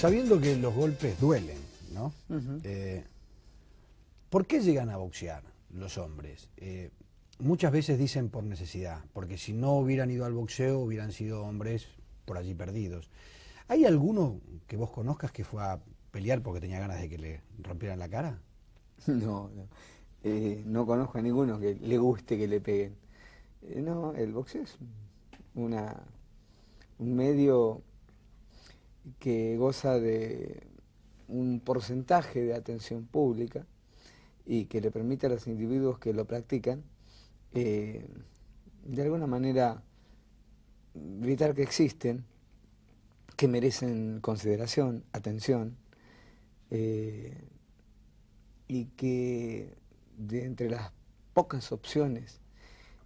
sabiendo que los golpes duelen, ¿no? Eh, ¿Por qué llegan a boxear los hombres? Eh, muchas veces dicen por necesidad, porque si no hubieran ido al boxeo hubieran sido hombres por allí perdidos. ¿Hay alguno que vos conozcas que fue a pelear porque tenía ganas de que le rompieran la cara? No, eh, no, conozco a ninguno que le guste que le peguen. no, el boxeo es una, un medio que goza de un porcentaje de atención pública y que le permite a los individuos que lo practican, eh, de alguna manera, evitar que existen, que merecen consideración, atención, eh, y que de entre las pocas opciones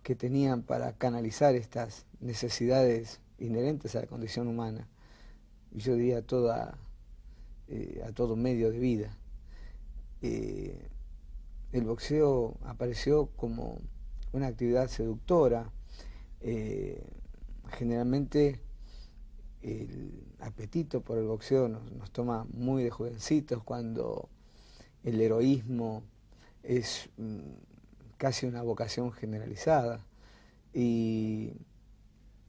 que tenían para canalizar estas necesidades inherentes a la condición humana, y yo diría a, toda, eh, a todo medio de vida. Eh, el boxeo apareció como una actividad seductora. Eh, generalmente el apetito por el boxeo nos, toma muy de jovencitos cuando el heroísmo es mm, casi una vocación generalizada. Y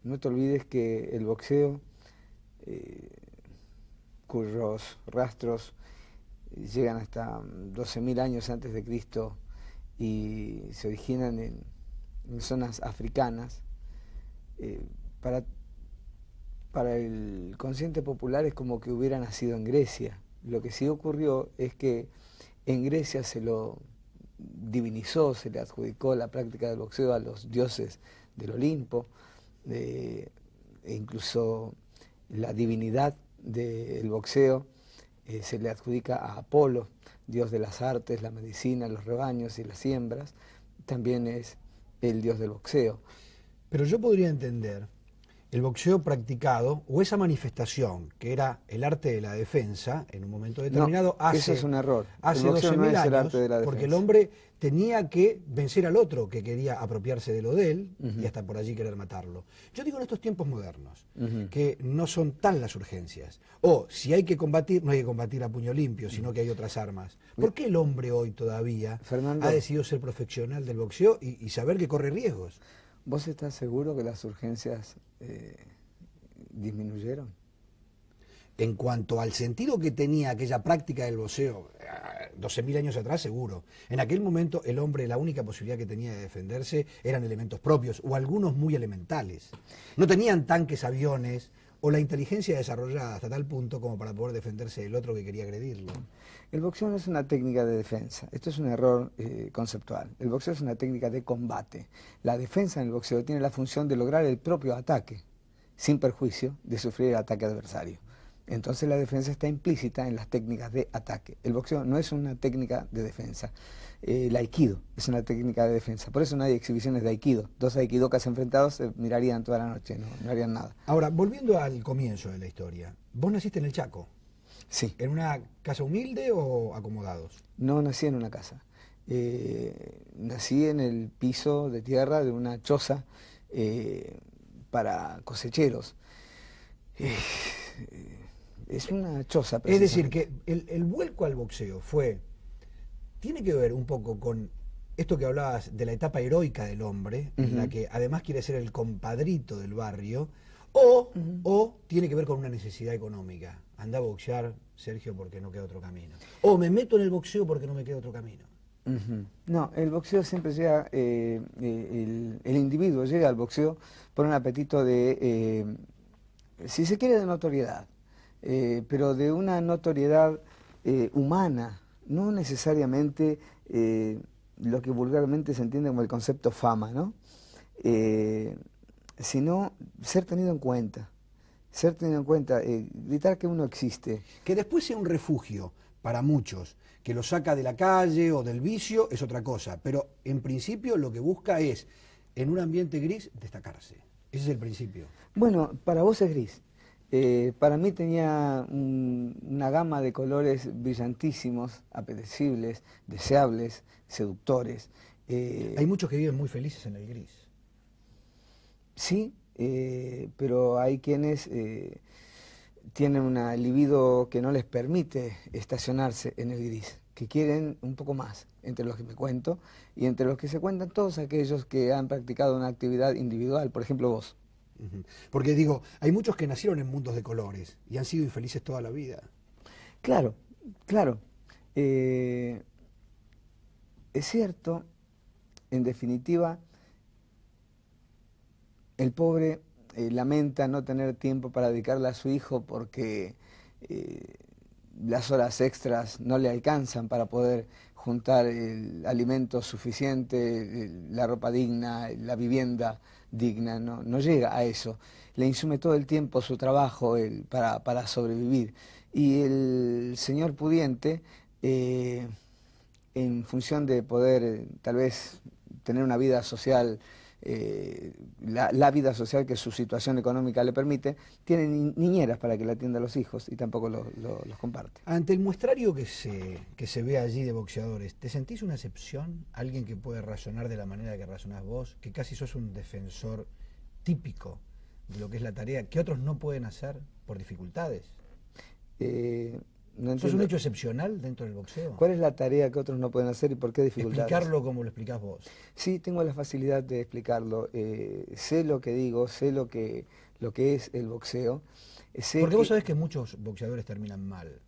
no te olvides que el boxeo eh, cuyos rastros llegan hasta 12.000 mm, años antes de Cristo y se originan en, zonas africanas, eh, para, el consciente popular es como que hubiera nacido en Grecia. Lo que sí ocurrió es que en Grecia se lo divinizó, se le adjudicó la práctica del boxeo a los dioses del Olimpo, eh, e incluso la divinidad del boxeo eh, se le adjudica a Apolo, dios de las artes, la medicina, los rebaños y las siembras, también es el dios del boxeo. Pero yo podría entender el boxeo practicado o esa manifestación que era el arte de la defensa en un momento determinado hace es un error. Hace años porque el hombre tenía que vencer al otro que quería apropiarse de lo de él y hasta por allí querer matarlo. Yo digo en estos tiempos modernos que no son tan las urgencias o si hay que combatir no hay que combatir a puño limpio, sino que hay otras armas. ¿Por qué el hombre hoy todavía ha decidido ser profesional del boxeo y saber que corre riesgos? ¿Vos estás seguro que las urgencias eh, disminuyeron? En cuanto al sentido que tenía aquella práctica del voceo, 12.000 eh, años atrás seguro. En aquel momento el hombre la única posibilidad que tenía de defenderse eran elementos propios o algunos muy elementales. No tenían tanques, aviones, o la inteligencia desarrollada hasta tal punto como para poder defenderse del otro que quería agredirlo. El boxeo no es una técnica de defensa, esto es un error eh, conceptual. El boxeo es una técnica de combate. La defensa en el boxeo tiene la función de lograr el propio ataque, sin perjuicio de sufrir el ataque adversario. Entonces la defensa está implícita en las técnicas de ataque. El boxeo no es una técnica de defensa el eh, aikido, es una técnica de defensa. Por eso no hay exhibiciones de aikido. Dos aikidocas enfrentados se eh, mirarían toda la noche, no, harían nada. Ahora, volviendo al comienzo de la historia, vos naciste en el Chaco. Sí. ¿En una casa humilde o acomodados? No, nací en una casa. Eh, nací en el piso de tierra de una choza para cosecheros. es una choza. Es decir, que el, el vuelco al boxeo fue tiene que ver un poco con esto que hablabas de la etapa heroica del hombre, en la que además quiere ser el compadrito del barrio, o, tiene que ver con una necesidad económica. Anda a boxear, Sergio, porque no queda otro camino. O me meto en el boxeo porque no me queda otro camino. No, el boxeo siempre sea eh, eh, el, individuo llega al boxeo por un apetito de, eh, si se quiere, de notoriedad, pero de una notoriedad humana, no necesariamente eh, lo que vulgarmente se entiende como el concepto fama, ¿no? Eh, sino ser tenido en cuenta, ser tenido en cuenta, eh, gritar que uno existe. Que después sea un refugio para muchos, que lo saca de la calle o del vicio es otra cosa, pero en principio lo que busca es, en un ambiente gris, destacarse. Ese es el principio. Bueno, para vos es gris. Eh, para mí tenía una gama de colores brillantísimos, apetecibles, deseables, seductores. Eh, hay muchos que viven muy felices en el gris. Sí, eh, pero hay quienes tienen una libido que no les permite estacionarse en el gris, que quieren un poco más, entre los que me cuento y entre los que se cuentan todos aquellos que han practicado una actividad individual, por ejemplo vos. Porque digo, hay muchos que nacieron en mundos de colores y han sido infelices toda la vida. Claro, claro. Eh, es cierto, en definitiva, el pobre eh, lamenta no tener tiempo para dedicarle a su hijo porque eh, las horas extras no le alcanzan para poder juntar el alimento suficiente, la ropa digna, la vivienda digna, no, llega a eso. Le insume todo el tiempo su trabajo para, sobrevivir. Y el señor pudiente, eh, en función de poder eh, tal vez tener una vida social, eh, la, vida social que su situación económica le permite, tiene niñeras para que la atienda a los hijos y tampoco los comparte. Ante el muestrario que se, se ve allí de boxeadores, ¿te sentís una excepción? ¿Alguien que puede razonar de la manera que razonás vos? Que casi sos un defensor típico de lo que es la tarea, que otros no pueden hacer por dificultades. Eh, ¿Eso es un hecho excepcional dentro del boxeo. ¿Cuál es la tarea que otros no pueden hacer y por qué dificultad? Explicarlo como lo explicás vos. Sí, tengo la facilidad de explicarlo. Eh, sé lo que digo, sé lo que, lo que es el boxeo. Eh, sé Porque vos sabés que muchos boxeadores terminan mal.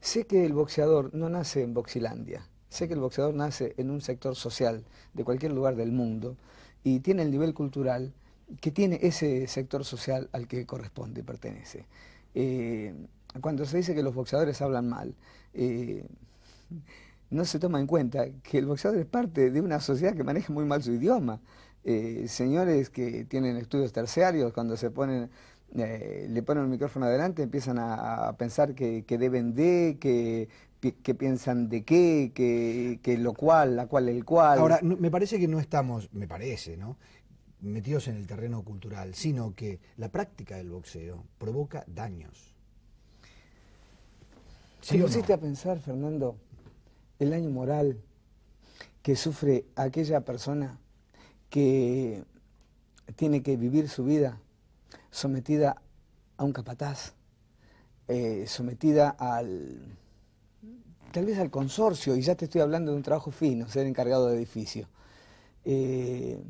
Sé que el boxeador no nace en Boxilandia. Sé que el boxeador nace en un sector social de cualquier lugar del mundo y tiene el nivel cultural que tiene ese sector social al que corresponde y pertenece. Eh, cuando se dice que los boxeadores hablan mal, eh, no se toma en cuenta que el boxeador es parte de una sociedad que maneja muy mal su idioma. Eh, señores que tienen estudios terciarios, cuando se ponen, eh, le ponen un micrófono adelante, empiezan a, pensar que, deben de, que, piensan de qué, que, que, lo cual, la cual, el cual. Ahora, me parece que no estamos, me parece, ¿no? metidos en el terreno cultural, sino que la práctica del boxeo provoca daños ¿Sí pusiste a pensar, Fernando, el daño moral que sufre aquella persona que tiene que vivir su vida sometida a un capataz, eh, sometida al tal vez al consorcio, y ya te estoy hablando de un trabajo fino, ser encargado de edificio. Eh,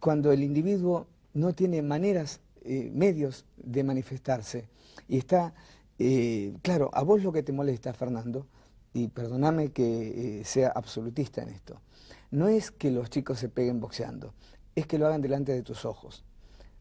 cuando el individuo no tiene maneras, eh, medios de manifestarse y está eh, claro, a vos lo que te molesta, Fernando, y perdóname que eh, sea absolutista en esto, no es que los chicos se peguen boxeando, es que lo hagan delante de tus ojos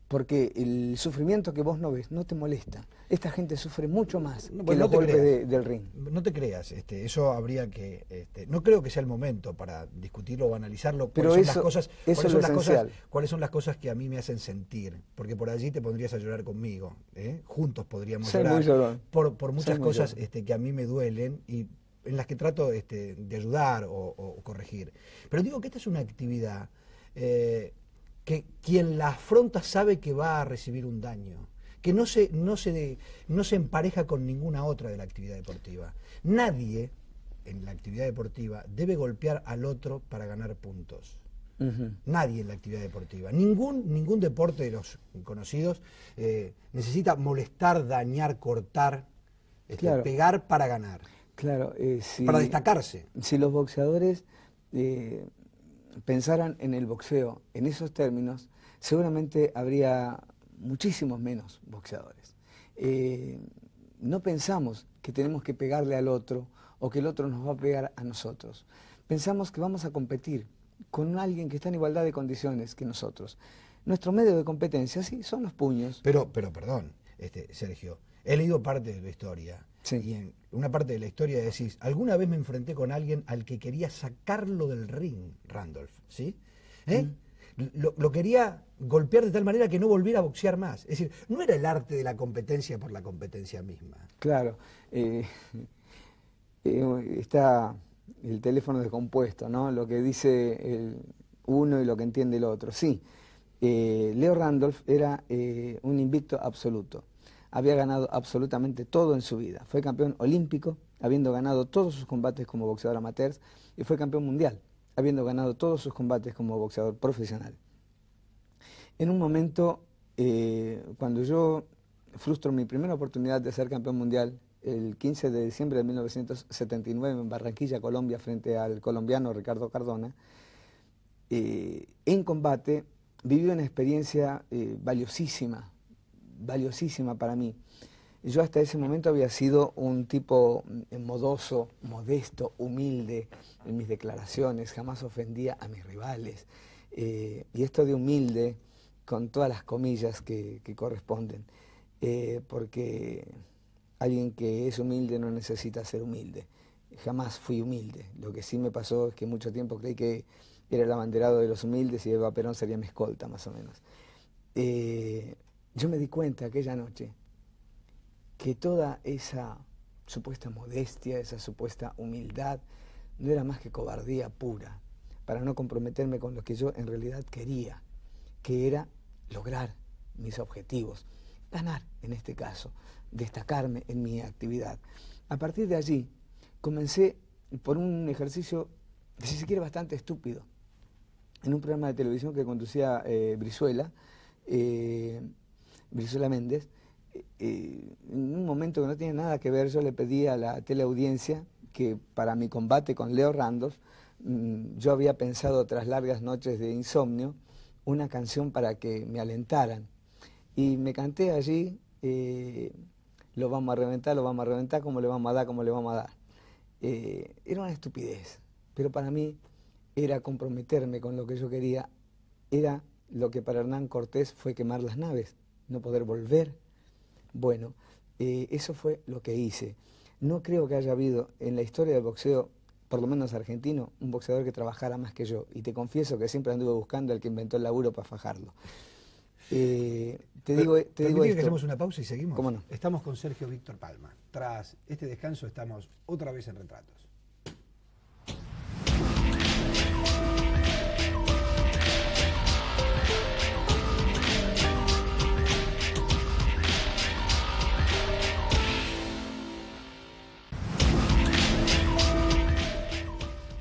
porque el sufrimiento que vos no ves no te molesta. Esta gente sufre mucho más no, que no los del ring. No te creas, este, eso habría que... Este, no creo que sea el momento para discutirlo o analizarlo, Pero cuáles, son las cosas, cuáles, son las cuáles son las cosas que a mí me hacen sentir, porque por allí te pondrías a llorar conmigo, ¿eh? juntos podríamos llorar por, muchas cosas este, que a mí me duelen y en las que trato este, de ayudar o, corregir. Pero digo que esta es una actividad... Eh, que quien la afronta sabe que va a recibir un daño, que no se, no se, no se empareja con ninguna otra de la actividad deportiva. Nadie en la actividad deportiva debe golpear al otro para ganar puntos. Nadie en la actividad deportiva. Ningún, ningún deporte de los conocidos eh, necesita molestar, dañar, cortar, este, pegar para ganar. Claro, eh, para destacarse. Si los boxeadores eh, pensaran en el boxeo en esos términos, seguramente habría muchísimos menos boxeadores. Eh, no pensamos que tenemos que pegarle al otro o que el otro nos va a pegar a nosotros. Pensamos que vamos a competir con alguien que está en igualdad de condiciones que nosotros. Nuestro medio de competencia, sí, son los puños. Pero, pero perdón, este, Sergio, he leído parte de la historia y en una parte de la historia decís, alguna vez me enfrenté con alguien al que quería sacarlo del ring, Randolph, ¿sí? ¿Eh? Lo, quería golpear de tal manera que no volviera a boxear más. Es decir, no era el arte de la competencia por la competencia misma. Claro. Eh, eh, está el teléfono descompuesto, ¿no? Lo que dice el uno y lo que entiende el otro. Sí, Leo Randolph era un invicto absoluto había ganado absolutamente todo en su vida. Fue campeón olímpico, habiendo ganado todos sus combates como boxeador amateur, y fue campeón mundial, habiendo ganado todos sus combates como boxeador profesional. En un momento, eh, cuando yo frustro mi primera oportunidad de ser campeón mundial, el 15 de diciembre de 1979 en Barranquilla, Colombia, frente al colombiano Ricardo Cardona, eh, en combate viví una experiencia eh, valiosísima, valiosísima para mí. Yo hasta ese momento había sido un tipo mm, modoso, modesto, humilde en mis declaraciones, jamás ofendía a mis rivales. Eh, y esto de humilde, con todas las comillas que, corresponden, eh, porque alguien que es humilde no necesita ser humilde. Jamás fui humilde. Lo que sí me pasó es que mucho tiempo creí que era el abanderado de los humildes y Eva Perón sería mi escolta, más o menos. Eh, yo me di cuenta aquella noche que toda esa supuesta modestia, esa supuesta humildad, no era más que cobardía pura, para no comprometerme con lo que yo en realidad quería, que era lograr mis objetivos, ganar en este caso, destacarme en mi actividad. A partir de allí, comencé por un ejercicio, si se quiere, bastante estúpido. En un programa de televisión que conducía eh, Brizuela, eh, Brizuela Méndez, eh, eh, en un momento que no tiene nada que ver, yo le pedí a la teleaudiencia que para mi combate con Leo Randos, mm, yo había pensado tras largas noches de insomnio una canción para que me alentaran. Y me canté allí, eh, lo vamos a reventar, lo vamos a reventar, cómo le vamos a dar, cómo le vamos a dar. era una estupidez, pero para mí era comprometerme con lo que yo quería, era lo que para Hernán Cortés fue quemar las naves no poder volver. Bueno, eh, eso fue lo que hice. No creo que haya habido en la historia del boxeo, por lo menos argentino, un boxeador que trabajara más que yo. Y te confieso que siempre anduve buscando el que inventó el laburo para fajarlo. Eh, te digo, te digo que hacemos una pausa y seguimos? ¿Cómo no? Estamos con Sergio Víctor Palma. Tras este descanso estamos otra vez en retratos.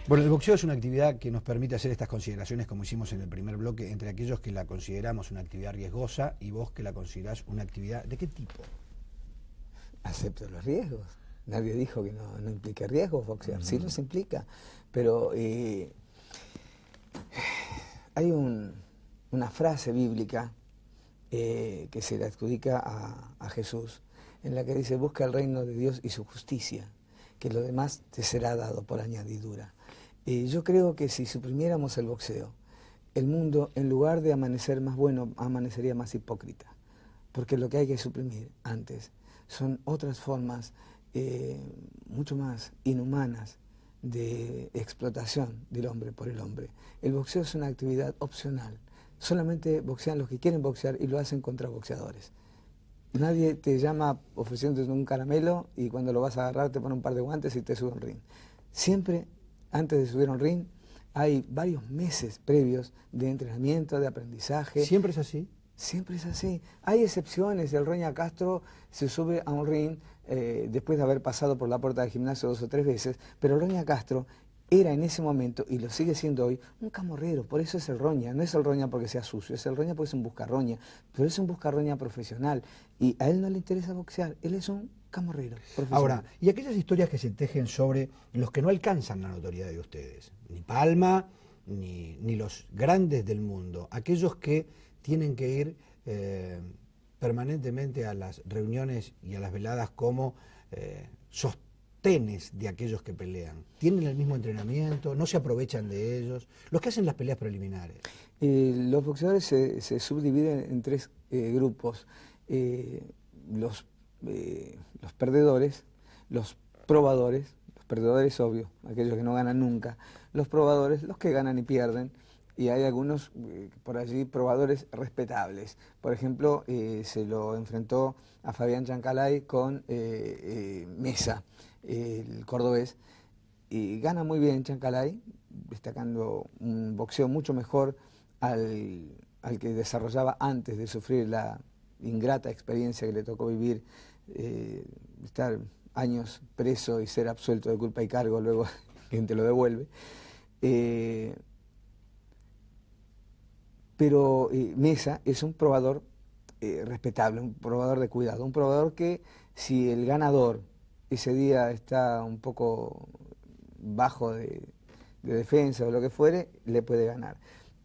Bueno, el boxeo es una actividad que nos permite hacer estas consideraciones como hicimos en el primer bloque entre aquellos que la consideramos una actividad riesgosa y vos que la considerás una actividad de qué tipo? Acepto los riesgos. Nadie dijo que no, no implique riesgos boxear, sí los implica, pero eh, hay una frase bíblica eh, que se le adjudica a Jesús, en la que dice, busca el reino de Dios y su justicia, que lo demás te será dado por añadidura yo creo que si suprimiéramos el boxeo, el mundo, en lugar de amanecer más bueno, amanecería más hipócrita. Porque lo que hay que suprimir antes son otras formas eh, mucho más inhumanas de explotación del hombre por el hombre. El boxeo es una actividad opcional. Solamente boxean los que quieren boxear y lo hacen contra boxeadores. Nadie te llama ofreciéndote un caramelo y cuando lo vas a agarrar te pone un par de guantes y te sube un ring. Siempre antes de subir a un ring, hay varios meses previos de entrenamiento, de aprendizaje. ¿Siempre es así? Siempre es así. Hay excepciones. El Roña Castro se sube a un ring eh, después de haber pasado por la puerta del gimnasio dos o tres veces, pero el Roña Castro era en ese momento, y lo sigue siendo hoy, un camorrero. Por eso es el roña. No es el roña porque sea sucio, es el roña porque es un buscarroña. Pero es un buscarroña profesional. Y a él no le interesa boxear, él es un camorrero Ahora, y aquellas historias que se tejen sobre los que no alcanzan la notoriedad de ustedes, ni Palma, ni, los grandes del mundo, aquellos que tienen que ir eh, permanentemente a las reuniones y a las veladas como eh, sostenes de aquellos que pelean. Tienen el mismo entrenamiento, no se aprovechan de ellos, los que hacen las peleas preliminares. Y eh, los boxeadores se, subdividen en tres grupos. Eh, los, eh, los perdedores, los probadores, los perdedores obvio, aquellos que no ganan nunca, los probadores, los que ganan y pierden, y hay algunos eh, por allí probadores respetables. Por ejemplo, se lo enfrentó a Fabián Chancalay con Mesa, el cordobés, y gana muy bien Chancalay, destacando un boxeo mucho mejor al que desarrollaba antes de sufrir la, ingrata experiencia que le tocó vivir, eh, estar años preso y ser absuelto de culpa y cargo, luego quien te lo devuelve. Eh, pero eh, Mesa es un probador respetable, un probador de cuidado, un probador que si el ganador ese día está un poco bajo de, defensa o lo que fuere, le puede ganar.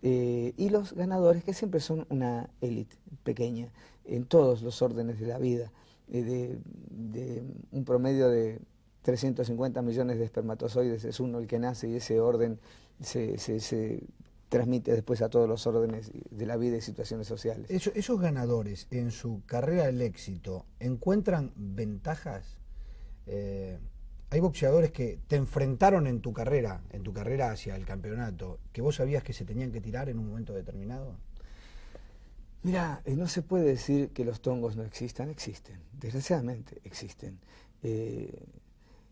y los ganadores, que siempre son una élite pequeña, en todos los órdenes de la vida, eh, de, un promedio de 350 millones de espermatozoides es uno el que nace y ese orden se, transmite después a todos los órdenes de la vida y situaciones sociales. Esos, ganadores en su carrera del éxito encuentran ventajas? Eh, hay boxeadores que te enfrentaron en tu carrera, en tu carrera hacia el campeonato, que vos sabías que se tenían que tirar en un momento determinado. Mira, eh, no se puede decir que los tongos no existan, existen, desgraciadamente existen. Eh,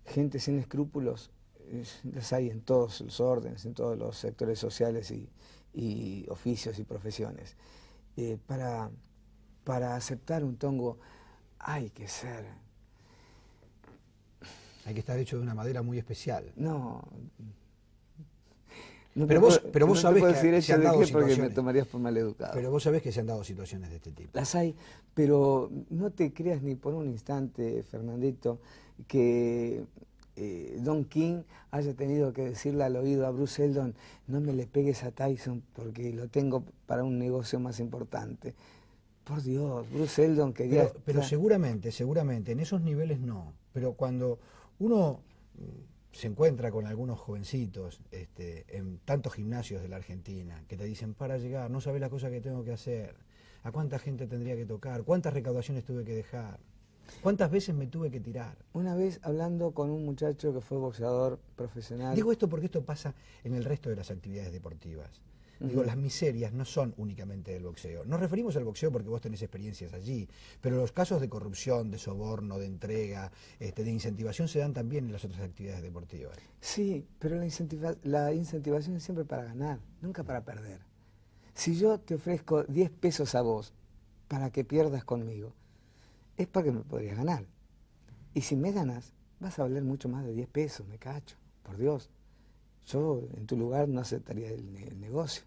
gente sin escrúpulos eh, las hay en todos los órdenes, en todos los sectores sociales y, oficios y profesiones. para, para aceptar un tongo hay que ser... Hay que estar hecho de una madera muy especial. No, pero, vos, pero vos sabés que se han dado situaciones. Porque me tomarías por Pero vos sabés que se han dado situaciones de este tipo. Las hay, pero no te creas ni por un instante, Fernandito, que eh, Don King haya tenido que decirle al oído a Bruce Eldon, no me le pegues a Tyson porque lo tengo para un negocio más importante. Por Dios, Bruce Eldon quería... pero seguramente, seguramente, en esos niveles no. Pero cuando uno se encuentra con algunos jovencitos este, en tantos gimnasios de la Argentina que te dicen, para llegar, no sabes la cosa que tengo que hacer, a cuánta gente tendría que tocar, cuántas recaudaciones tuve que dejar, cuántas veces me tuve que tirar. Una vez hablando con un muchacho que fue boxeador profesional. Digo esto porque esto pasa en el resto de las actividades deportivas. Digo, las miserias no son únicamente del boxeo. Nos referimos al boxeo porque vos tenés experiencias allí, pero los casos de corrupción, de soborno, de entrega, este, de incentivación se dan también en las otras actividades deportivas. Sí, pero la, incentivación es siempre para ganar, nunca para perder. Si yo te ofrezco 10 pesos a vos para que pierdas conmigo, es para que me podrías ganar. Y si me ganas, vas a valer mucho más de 10 pesos, me cacho, por Dios. Yo en tu lugar no aceptaría el negocio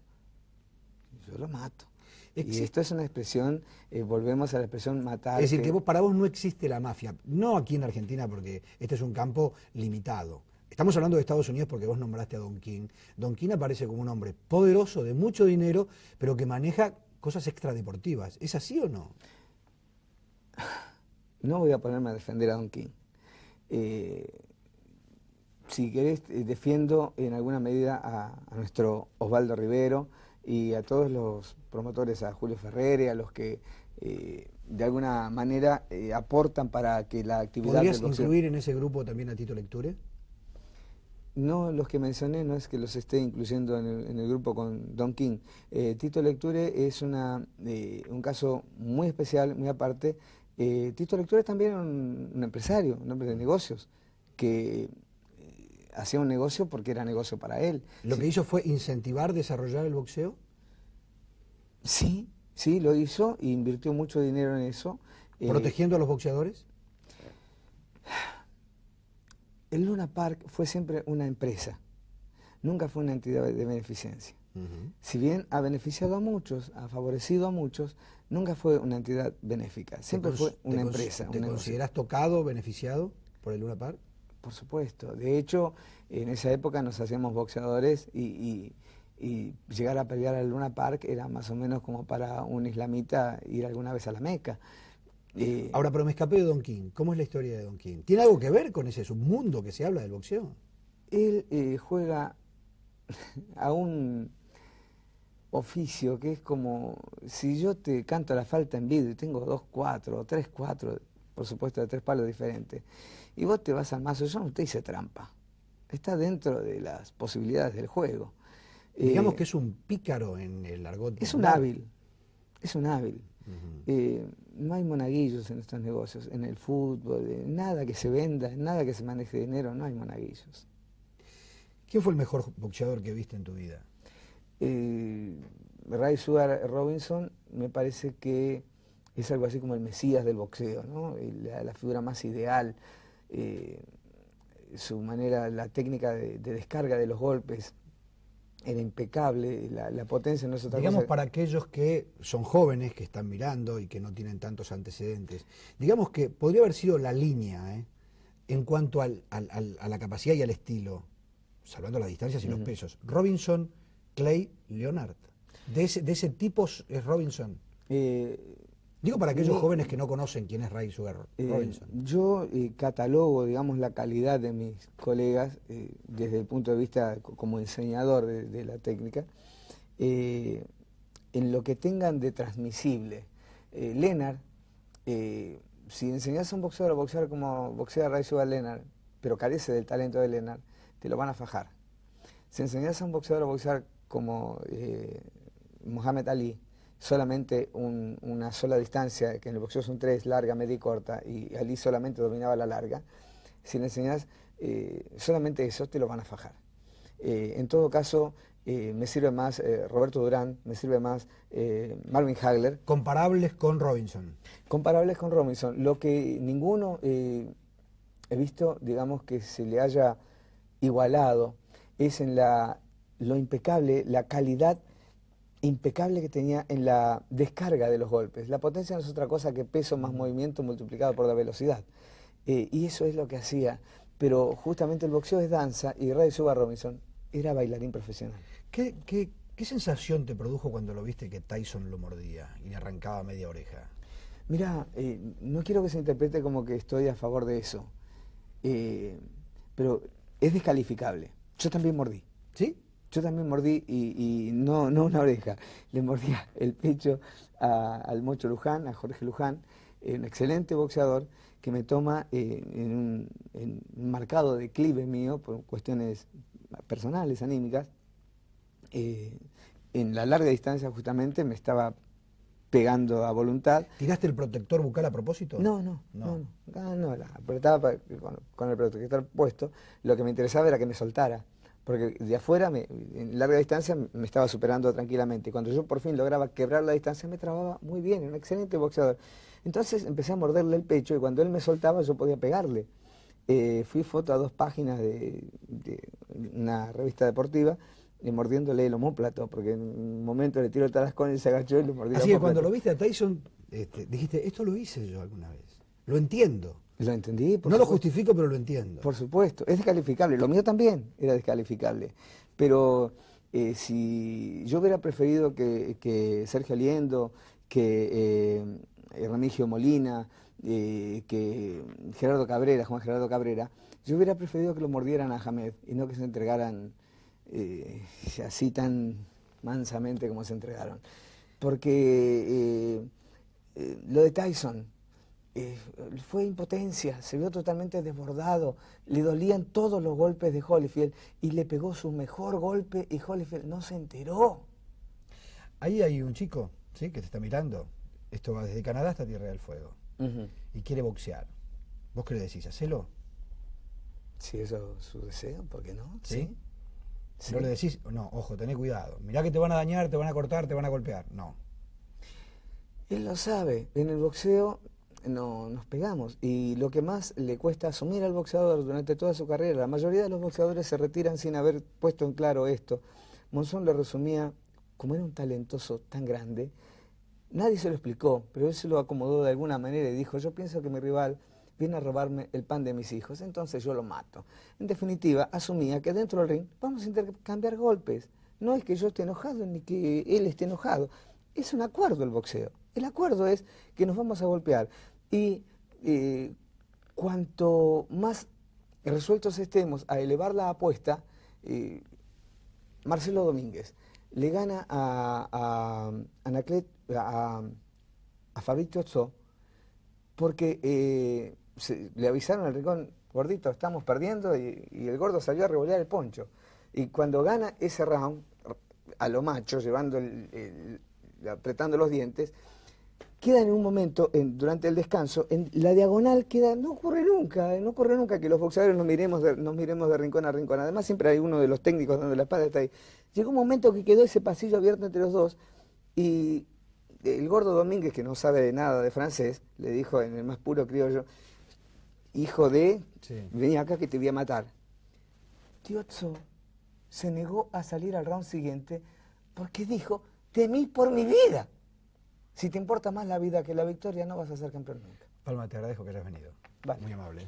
yo lo mato. Existe. Y esto es una expresión, eh, volvemos a la expresión matar. Es decir, que vos, para vos no existe la mafia, no aquí en Argentina, porque este es un campo limitado. Estamos hablando de Estados Unidos porque vos nombraste a Don King. Don King aparece como un hombre poderoso, de mucho dinero, pero que maneja cosas extradeportivas. ¿Es así o no? No voy a ponerme a defender a Don King. Eh, si querés, eh, defiendo en alguna medida a nuestro Osvaldo Rivero, y a todos los promotores, a Julio Ferrere, a los que eh, de alguna manera eh, aportan para que la actividad... ¿Podrías incluir en ese grupo también a Tito Lecture? No, los que mencioné no es que los esté incluyendo en el, grupo con Don King. Eh, Tito Lecture es una, un caso muy especial, muy aparte. Tito Lecture es también un empresario, un hombre de negocios, que hacía un negocio porque era negocio para él. ¿Lo que hizo fue incentivar, desarrollar el boxeo? Sí, sí, lo hizo e invirtió mucho dinero en eso. Eh, ¿Protegiendo a los boxeadores? El Luna Park fue siempre una empresa, nunca fue una entidad de beneficencia. Si bien ha beneficiado a muchos, ha favorecido a muchos, nunca fue una entidad benéfica, siempre fue una empresa. ¿Te consideras tocado, beneficiado por el Luna Park? Por supuesto. De hecho, en esa época nos hacíamos boxeadores y, llegar a pelear al Luna Park era más o menos como para un islamita ir alguna vez a la Meca. Eh, Ahora, pero me escapé de Don King. ¿Cómo es la historia de Don King? ¿Tiene algo que ver con ese submundo que se habla del boxeo? Él eh, juega a un oficio que es como si yo te canto la falta en vidrio y tengo dos cuatro o tres cuatro, por supuesto de tres palos diferentes y vos te vas al mazo. Yo no te hice trampa. Está dentro de las posibilidades del juego. Digamos eh, que es un pícaro en el argot. Es un hábil. Es un hábil. Eh, no hay monaguillos en estos negocios, en el fútbol, en eh, nada que se venda, nada que se maneje dinero, no hay monaguillos. ¿Quién fue el mejor boxeador que viste en tu vida? Ray Sugar Robinson me parece que es algo así como el mesías del boxeo, ¿no? la figura más ideal, eh, su manera, la técnica de, descarga de los golpes era impecable, la, la potencia no es otra digamos para aquellos que son jóvenes, que están mirando y que no tienen tantos antecedentes, digamos que podría haber sido la línea ¿eh? en cuanto a la capacidad y al estilo, salvando las distancias y los pesos, Robinson, Clay, Leonard. De ese, tipo es Robinson. Eh, Digo para aquellos eh, jóvenes que no conocen quién es Ray Sugar eh, Robinson. yo eh, catalogo, digamos, la calidad de mis colegas desde el punto de vista como enseñador de, la técnica, en lo que tengan de transmisible. Lennart, si enseñas a un boxeador a boxear como boxea Ray Sugar Lennart, pero carece del talento de Lennart, te lo van a fajar. Si enseñas a un boxeador a boxear como Mohamed Ali, solamente una sola distancia, que en el boxeo son tres, larga, media y corta, y allí solamente dominaba la larga, si le eh, solamente eso, te lo van a fajar. Eh, en todo caso, eh, me sirve más Roberto Durán, me sirve más Marvin Hagler. Comparables con Robinson. Comparables con Robinson. Lo que ninguno he visto, digamos, que se le haya igualado es en la, lo impecable, la calidad impecable que tenía en la descarga de los golpes. La potencia no es otra cosa que peso más movimiento multiplicado por la velocidad. Eh, y eso es lo que hacía. Pero justamente el boxeo es danza y Ray Suba Robinson era bailarín profesional. ¿Qué, sensación te produjo cuando lo viste que Tyson lo mordía y le arrancaba media oreja? Mira, eh, no quiero que se interprete como que estoy a favor de eso. Eh, pero es descalificable. Yo también mordí. ¿Sí? Yo también mordí, y, no, no una oreja, le mordía el pecho al Mocho Luján, a Jorge Luján, un excelente boxeador que me toma eh, en, un, marcado declive mío por cuestiones personales, anímicas. Eh, en la larga distancia justamente me estaba pegando a voluntad. ¿Tiraste el protector bucal a propósito? No, no, no, no, no, con, el protector puesto. Lo que me interesaba era que me soltara porque de afuera, en larga distancia, me estaba superando tranquilamente. Cuando yo por fin lograba quebrar la distancia, me trababa muy bien, era un excelente boxeador. Entonces empecé a morderle el pecho y cuando él me soltaba yo podía pegarle. Eh, fui foto a dos páginas de, una revista deportiva y eh, mordiéndole el homóplato, porque en un momento le tiró el tarascón y se agachó y lo mordió Así el que cuando lo viste a Tyson, este, dijiste, esto lo hice yo alguna vez, lo entiendo entendí. no lo justifico, pero lo entiendo. Por supuesto, es descalificable. Lo mío también era descalificable. Pero eh, si yo hubiera preferido que, Sergio Aliendo, que eh, Molina, eh, que Gerardo Cabrera, Juan Gerardo Cabrera, yo hubiera preferido que lo mordieran a Hamed y no que se entregaran eh, así tan mansamente como se entregaron. Porque lo de Tyson, eh, fue impotencia, se vio totalmente desbordado, le dolían todos los golpes de Holyfield y le pegó su mejor golpe y Holyfield no se enteró. Ahí hay un chico, ¿sí? Que te está mirando. Esto va desde Canadá hasta Tierra del Fuego. Y quiere boxear. ¿Vos qué le decís? ¿Hacelo? Si eso es su deseo, ¿por qué no? ¿Sí? no le decís, no, ojo, tené cuidado. Mirá que te van a dañar, te van a cortar, te van a golpear. No. Él lo sabe. En el boxeo no, nos pegamos. Y lo que más le cuesta asumir al boxeador durante toda su carrera, la mayoría de los boxeadores se retiran sin haber puesto en claro esto. Monzón lo resumía, como era un talentoso tan grande, nadie se lo explicó, pero él se lo acomodó de alguna manera y dijo, yo pienso que mi rival viene a robarme el pan de mis hijos, entonces yo lo mato. En definitiva, asumía que dentro del ring vamos a intercambiar golpes. No es que yo esté enojado ni que él esté enojado. Es un acuerdo el boxeo. El acuerdo es que nos vamos a golpear. Y eh, cuanto más resueltos estemos a elevar la apuesta, eh, Marcelo Domínguez le gana a, a, a, porque eh, le avisaron al rincón, gordito, estamos perdiendo, y, el gordo salió a revolear el poncho. Y cuando gana ese round, a lo macho, llevando apretando los dientes, queda en un momento, durante el descanso, en la diagonal queda, no ocurre nunca, eh, no ocurre nunca que los boxeadores nos miremos, de, nos miremos de rincón a rincón. Además siempre hay uno de los técnicos dando la espalda, está ahí. Llegó un momento que quedó ese pasillo abierto entre los dos y el gordo Domínguez, que no sabe de nada de francés, le dijo en el más puro criollo, hijo de, venía acá que te voy a matar. Tiozzo se negó a salir al round siguiente porque dijo, temí por mi vida. Si te importa más la vida que la victoria, no vas a ser campeón nunca. Palma, te agradezco que hayas venido. Muy amable.